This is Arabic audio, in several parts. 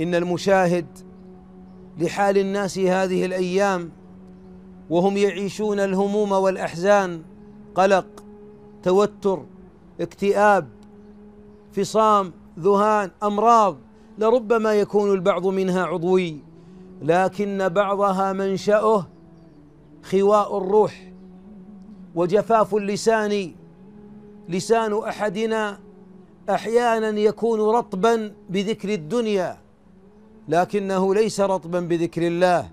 إن المشاهد لحال الناس هذه الأيام وهم يعيشون الهموم والأحزان قلق توتر اكتئاب فصام ذهان أمراض لربما يكون البعض منها عضوي لكن بعضها منشأه خواء الروح وجفاف اللسان لسان احدنا احيانا يكون رطبا بذكر الدنيا لكنه ليس رطبا بذكر الله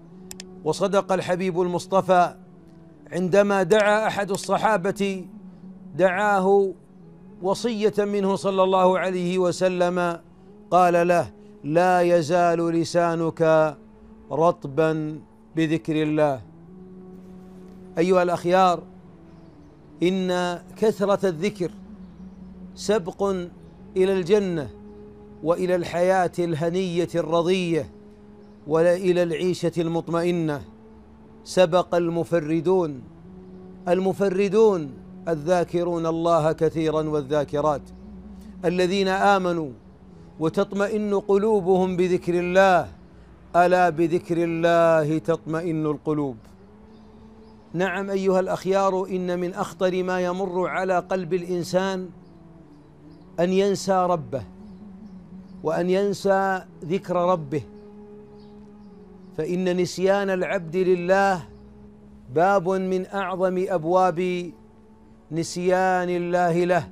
وصدق الحبيب المصطفى عندما دعا احد الصحابه دعاه وصيه منه صلى الله عليه وسلم قال له لا يزال لسانك رطبا بذكر الله ايها الاخيار ان كثره الذكر سبق الى الجنه والى الحياه الهنيه الرضيه ولا الى العيشه المطمئنه سبق المفردون المفردون الذاكرون الله كثيرا والذاكرات الذين امنوا وتطمئن قلوبهم بذكر الله الا بذكر الله تطمئن القلوب نعم ايها الاخيار ان من اخطر ما يمر على قلب الانسان ان ينسى ربه وأن ينسى ذكر ربه فإن نسيان العبد لله باب من أعظم أبواب نسيان الله له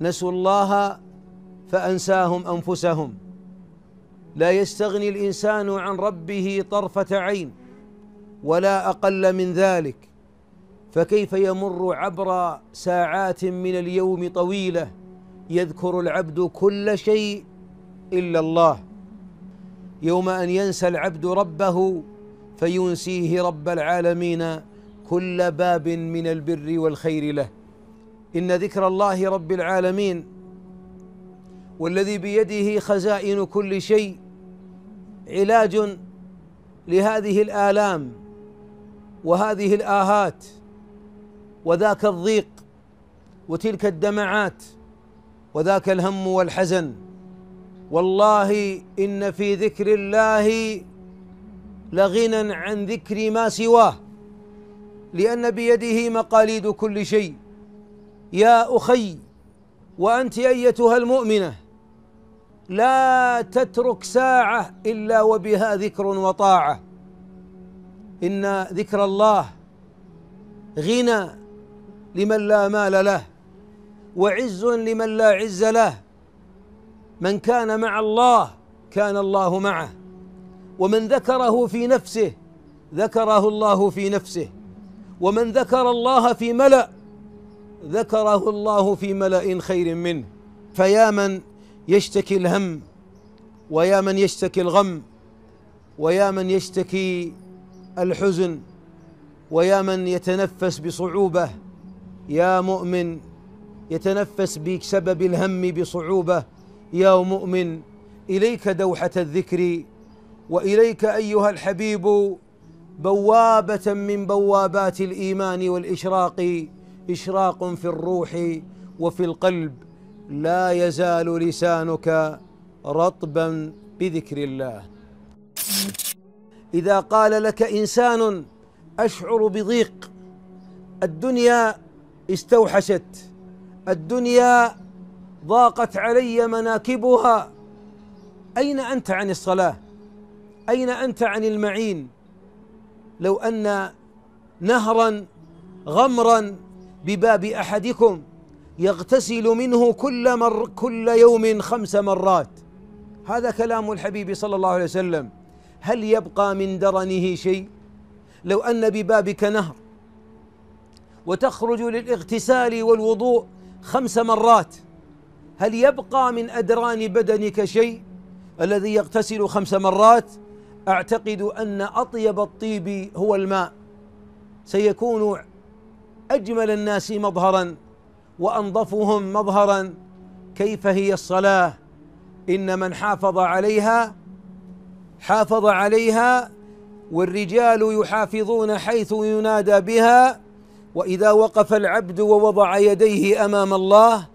نسوا الله فأنساهم أنفسهم لا يستغني الإنسان عن ربه طرفة عين ولا أقل من ذلك فكيف يمر عبر ساعات من اليوم طويله يذكر العبد كل شيء الا الله يوم ان ينسى العبد ربه فينسيه رب العالمين كل باب من البر والخير له ان ذكر الله رب العالمين والذي بيده خزائن كل شيء علاج لهذه الالام وهذه الاهات وذاك الضيق وتلك الدمعات وذاك الهم والحزن والله إن في ذكر الله لغنى عن ذكر ما سواه لأن بيده مقاليد كل شيء يا أخي وأنت أيتها المؤمنة لا تترك ساعة إلا وبها ذكر وطاعة إن ذكر الله غنى لمن لا مال له وعز لمن لا عز له من كان مع الله كان الله معه ومن ذكره في نفسه ذكره الله في نفسه ومن ذكر الله في ملأ ذكره الله في ملأ خير منه فيا من يشتكي الهم ويا من يشتكي الغم ويا من يشتكي الحزن ويا من يتنفس بصعوبه يا مؤمن يتنفس بك سبب الهم بصعوبة يا مؤمن إليك دوحة الذكر وإليك أيها الحبيب بوابة من بوابات الإيمان والإشراق إشراق في الروح وفي القلب لا يزال لسانك رطبا بذكر الله إذا قال لك إنسان أشعر بضيق الدنيا استوحشت الدنيا ضاقت علي مناكبها أين أنت عن الصلاة؟ أين أنت عن المعين؟ لو أن نهرا غمرا بباب أحدكم يغتسل منه كل مر كل يوم خمس مرات هذا كلام الحبيب صلى الله عليه وسلم هل يبقى من درنه شيء لو ان ببابك نهر وتخرج للاغتسال والوضوء خمس مرات هل يبقى من أدران بدنك شيء الذي يغتسل خمس مرات أعتقد أن أطيب الطيب هو الماء سيكون أجمل الناس مظهرا وأنظفهم مظهرا كيف هي الصلاة إن من حافظ عليها حافظ عليها والرجال يحافظون حيث ينادى بها واذا وقف العبد ووضع يديه امام الله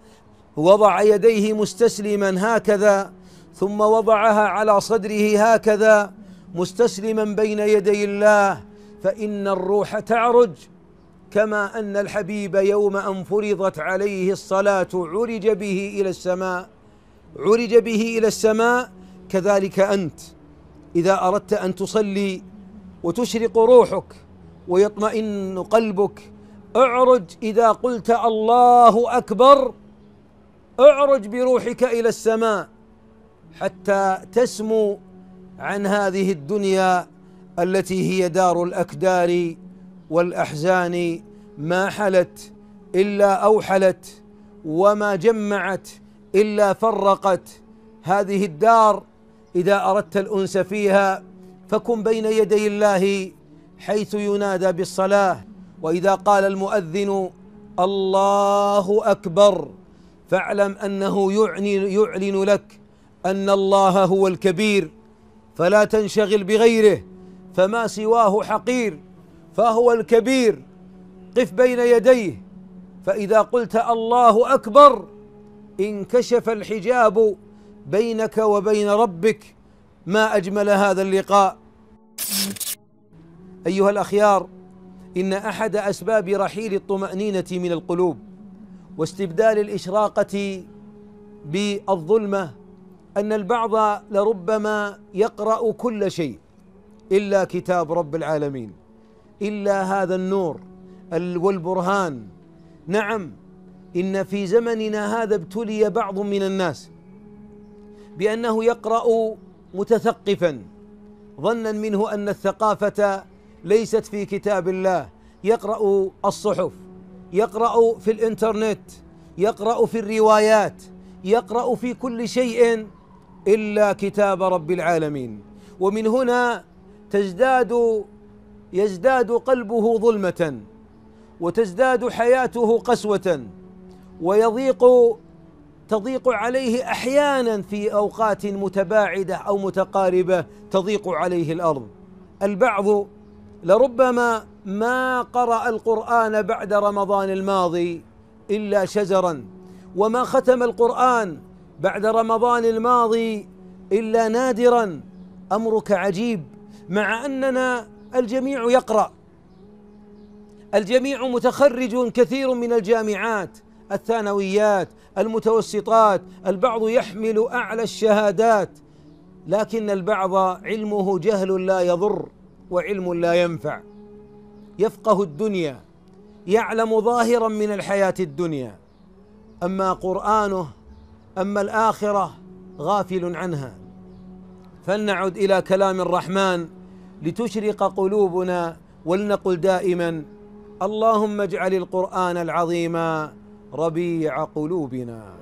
وضع يديه مستسلما هكذا ثم وضعها على صدره هكذا مستسلما بين يدي الله فان الروح تعرج كما ان الحبيب يوم ان فرضت عليه الصلاه عرج به الى السماء عرج به الى السماء كذلك انت اذا اردت ان تصلي وتشرق روحك ويطمئن قلبك اعرج إذا قلت الله أكبر اعرج بروحك إلى السماء حتى تسمو عن هذه الدنيا التي هي دار الأكدار والأحزان ما حلت إلا أوحلت وما جمعت إلا فرقت هذه الدار إذا أردت الأنس فيها فكن بين يدي الله حيث ينادى بالصلاة واذا قال المؤذن الله اكبر فاعلم انه يعني يعلن لك ان الله هو الكبير فلا تنشغل بغيره فما سواه حقير فهو الكبير قف بين يديه فاذا قلت الله اكبر انكشف الحجاب بينك وبين ربك ما اجمل هذا اللقاء ايها الاخيار إن أحد أسباب رحيل الطمأنينة من القلوب واستبدال الإشراقة بالظلمة أن البعض لربما يقرأ كل شيء إلا كتاب رب العالمين إلا هذا النور والبرهان نعم إن في زمننا هذا ابتلي بعض من الناس بأنه يقرأ متثقفا ظنا منه أن الثقافة ليست في كتاب الله يقرأ الصحف يقرأ في الإنترنت يقرأ في الروايات يقرأ في كل شيء إلا كتاب رب العالمين ومن هنا تزداد يزداد قلبه ظلمة وتزداد حياته قسوة ويضيق تضيق عليه احيانا في اوقات متباعده او متقاربه تضيق عليه الارض البعض لربما ما قرأ القرآن بعد رمضان الماضي إلا شجرا وما ختم القرآن بعد رمضان الماضي إلا نادرا أمرك عجيب مع أننا الجميع يقرأ الجميع متخرج كثير من الجامعات الثانويات المتوسطات البعض يحمل أعلى الشهادات لكن البعض علمه جهل لا يضر وعلم لا ينفع يفقه الدنيا يعلم ظاهرا من الحياه الدنيا اما قرانه اما الاخره غافل عنها فلنعد الى كلام الرحمن لتشرق قلوبنا ولنقل دائما اللهم اجعل القران العظيم ربيع قلوبنا